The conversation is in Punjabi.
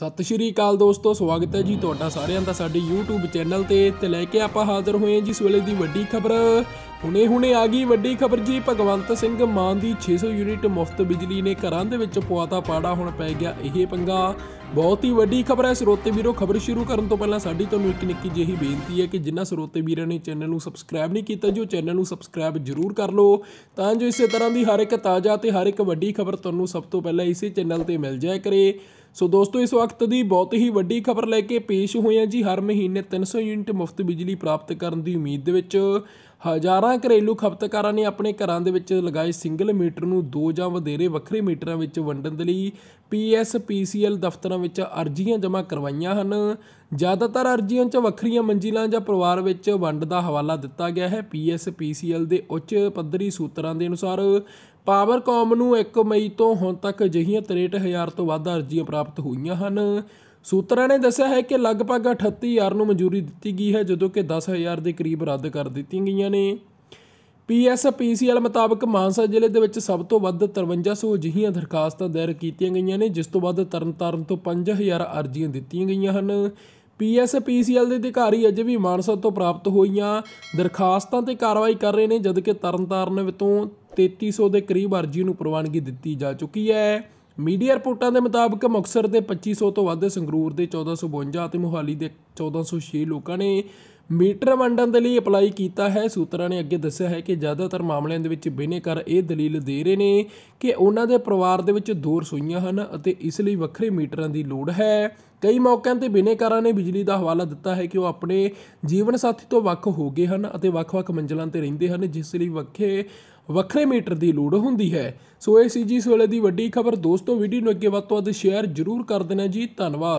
ਸਤਿ ਸ਼੍ਰੀ ਅਕਾਲ ਦੋਸਤੋ ਸਵਾਗਤ ਹੈ ਜੀ ਤੁਹਾਡਾ ਸਾਰਿਆਂ ਦਾ ਸਾਡੇ YouTube ਚੈਨਲ ਤੇ ਤੇ ਲੈ ਕੇ ਆਪਾਂ ਹਾਜ਼ਰ ਹੋਏ ਹਾਂ ਜੀ ਇਸ ਵੇਲੇ ਦੀ ਵੱਡੀ ਖਬਰ ਹੁਣੇ-ਹੁਣੇ ਆ ਗਈ ਵੱਡੀ ਖਬਰ ਜੀ ਭਗਵੰਤ ਸਿੰਘ ਮਾਨ ਦੀ 600 ਯੂਨਿਟ ਮੁਫਤ ਬਿਜਲੀ ਨੇ ਘਰਾਂ ਦੇ ਵਿੱਚ ਪੁਆਤਾ ਪਾੜਾ ਹੁਣ ਪੈ ਗਿਆ ਇਹ ਪੰਗਾ ਬਹੁਤ ਹੀ ਵੱਡੀ ਖਬਰ ਹੈ ਸਰੋਤੇ ਵੀਰੋ ਖਬਰ ਸ਼ੁਰੂ ਕਰਨ ਤੋਂ ਪਹਿਲਾਂ ਸਾਡੀ ਤੁਹਾਨੂੰ ਇੱਕ ਨਿੱਕੀ ਜਿਹੀ ਬੇਨਤੀ ਹੈ ਕਿ ਜਿਨ੍ਹਾਂ ਸਰੋਤੇ ਵੀਰਾਂ ਨੇ ਚੈਨਲ ਨੂੰ ਸਬਸਕ੍ਰਾਈਬ ਨਹੀਂ ਕੀਤਾ ਜੋ ਚੈਨਲ ਨੂੰ ਸਬਸਕ੍ਰਾਈਬ ਜ਼ਰੂਰ ਕਰ ਲਓ ਤਾਂ ਜੋ ਇਸੇ ਤਰ੍ਹਾਂ ਦੀ ਹਰ ਇੱਕ ਤਾਜ਼ਾ ਤੇ ਹਰ ਇੱਕ ਵੱਡੀ ਖਬਰ ਤੁਹਾਨੂੰ ਸਭ ਤੋਂ ਪਹਿਲਾਂ ਇਸੇ ਚੈਨਲ ਤੇ ਮਿਲ ਜਾਇਆ ਕਰੇ ਸੋ ਦੋਸਤੋ ਇਸ ਵਕਤ ਦੀ ਬਹੁਤ ਹੀ ਵੱਡੀ ਖਬਰ ਲੈ ਕੇ ਪੇਸ਼ ਹੋਏ ਹਾਂ ਜੀ ਹਰ ਮਹੀਨੇ 300 ਯੂਨਿਟ ਮੁਫਤ ਬਿਜਲੀ ਪ੍ਰਾਪਤ ਕਰਨ ਦੀ ਉਮੀਦ ਦੇ ਵਿੱਚ ਹਜ਼ਾਰਾਂ ਘਰੇਲੂ ਖਪਤਕਾਰਾਂ ਨੇ ਆਪਣੇ ਘਰਾਂ ਦੇ ਵਿੱਚ ਲਗਾਏ ਸਿੰਗਲ ਮੀਟਰ ਨੂੰ ਦੋ ਜਾਂ ਵਧੇਰੇ ਵੱਖਰੇ ਮੀਟਰਾਂ ਵਿੱਚ ਵੰਡਣ ਦੇ ਲਈ ਪੀਐਸਪੀਸੀਐਲ ਦਫ਼ਤਰਾਂ ਵਿੱਚ ਅਰਜ਼ੀਆਂ ਜਮ੍ਹਾਂ ਕਰਵਾਈਆਂ ਹਨ ਜ਼ਿਆਦਾਤਰ ਅਰਜ਼ੀਆਂ 'ਚ ਵੱਖਰੀਆਂ ਮੰਜ਼ਿਲਾਂ ਜਾਂ ਪਰਿਵਾਰ ਵਿੱਚ ਵੰਡ ਦਾ ਹਵਾਲਾ ਦਿੱਤਾ ਗਿਆ ਹੈ ਪੀਐਸਪੀਸੀਐਲ ਦੇ ਉੱਚ ਪੱਧਰੀ ਸੂਤਰਾਂ ਦੇ ਅਨੁਸਾਰ ਪਾਵਰਕਾਮ ਨੂੰ 1 ਮਈ ਤੋਂ ਹੁਣ ਤੱਕ ਅਜਿਹੀਆਂ 63000 ਤੋਂ ਵੱਧ ਅਰਜ਼ੀਆਂ ਪ੍ਰਾਪਤ ਹੋਈਆਂ ਹਨ ਸੂਤਰਾਂ ਨੇ ਦੱਸਿਆ ਹੈ ਕਿ ਲਗਭਗ 38000 ਨੂੰ ਮਨਜ਼ੂਰੀ ਦਿੱਤੀ ਗਈ ਹੈ ਜਦੋਂ ਕਿ 10000 ਦੇ ਕਰੀਬ ਰੱਦ ਕਰ ਦਿੱਤੀਆਂ ਗਈਆਂ ਨੇ ਪੀਐਸਪੀਸੀਐਲ ਮੁਤਾਬਕ ਮਾਨਸਾ ਜ਼ਿਲ੍ਹੇ ਦੇ ਵਿੱਚ ਸਭ ਤੋਂ ਵੱਧ 5300 ਅਜਿਹੀਆਂ ਦਰਖਾਸਤਾਂ ਦਾਇਰ ਕੀਤੀਆਂ ਗਈਆਂ ਨੇ ਜਿਸ ਤੋਂ ਵੱਧ ਤਰਨਤਾਰਨ ਤੋਂ 5000 ਅਰਜ਼ੀਆਂ ਦਿੱਤੀਆਂ ਗਈਆਂ ਹਨ ਪੀਐਸਪੀਸੀਐਲ ਦੇ ਅਧਿਕਾਰੀ ਅਜੇ ਵੀ ਮਾਨਸਾ ਤੋਂ ਪ੍ਰਾਪਤ ਹੋਈਆਂ ਦਰਖਾਸਤਾਂ ਤੇ ਕਾਰਵਾਈ ਕਰ ਰਹੇ ਨੇ ਜਦਕਿ ਤਰਨਤਾਰਨ ਵਿੱਚੋਂ 3300 ਦੇ ਕਰੀਬ ਅਰਜ਼ੀ ਨੂੰ ਪ੍ਰਵਾਨਗੀ ਦਿੱਤੀ ਜਾ ਚੁੱਕੀ ਹੈ ਮੀਡੀਆ ਰਿਪੋਰਟਾਂ ਦੇ ਮੁਤਾਬਕ ਮੁਕਸਰ ਦੇ 2500 ਤੋਂ ਵੱਧ ਸੰਗਰੂਰ ਦੇ 1452 ਅਤੇ ਮੋਹਾਲੀ ਦੇ 1406 ਲੋਕਾਂ ਨੇ ਮੀਟਰ ਵੰਡਣ ਦੇ ਲਈ ਅਪਲਾਈ ਕੀਤਾ ਹੈ ਸੂਤਰਾਂ ਨੇ ਅੱਗੇ ਦੱਸਿਆ ਹੈ ਕਿ ਜ਼ਿਆਦਾਤਰ ਮਾਮਲਿਆਂ ਦੇ ਵਿੱਚ ਬਿਨੇਕਰ ਇਹ ਦਲੀਲ ਦੇ ਰਹੇ ਨੇ ਕਿ ਉਹਨਾਂ ਦੇ ਪਰਿਵਾਰ ਦੇ ਵਿੱਚ ਦੋ ਰਸੋਈਆਂ ਹਨ ਅਤੇ ਇਸ ਲਈ ਵੱਖਰੇ ਮੀਟਰਾਂ ਦੀ ਲੋੜ ਹੈ ਕਈ ਮੌਕਿਆਂ ਤੇ ਬਿਨੇਕਰਾਂ ਨੇ ਬਿਜਲੀ ਦਾ ਹਵਾਲਾ ਦਿੱਤਾ ਹੈ ਕਿ ਉਹ ਆਪਣੇ ਜੀਵਨ ਸਾਥੀ ਤੋਂ ਵੱਖ ਹੋ ਗਏ ਹਨ ਅਤੇ ਵੱਖ-ਵੱਖ ਮੰਜ਼ਲਾਂ ਤੇ ਰਹਿੰਦੇ ਹਨ ਜਿਸ ਲਈ ਵੱਖੇ ਵੱਖਰੇ ਮੀਟਰ ਦੀ ਲੋੜ ਹੁੰਦੀ ਹੈ ਸੋ ਇਹ ਸੀ ਜੀ ਇਸ ਵੇਲੇ ਦੀ ਵੱਡੀ ਖਬਰ ਦੋਸਤੋ ਵੀਡੀਓ ਨੂੰ ਅੱਗੇ ਵੱਧ ਤੋਂ ਵੱਧ ਸ਼ੇਅਰ ਜ਼ਰੂਰ ਕਰ ਦੇਣਾ ਜੀ ਧੰਨਵਾਦ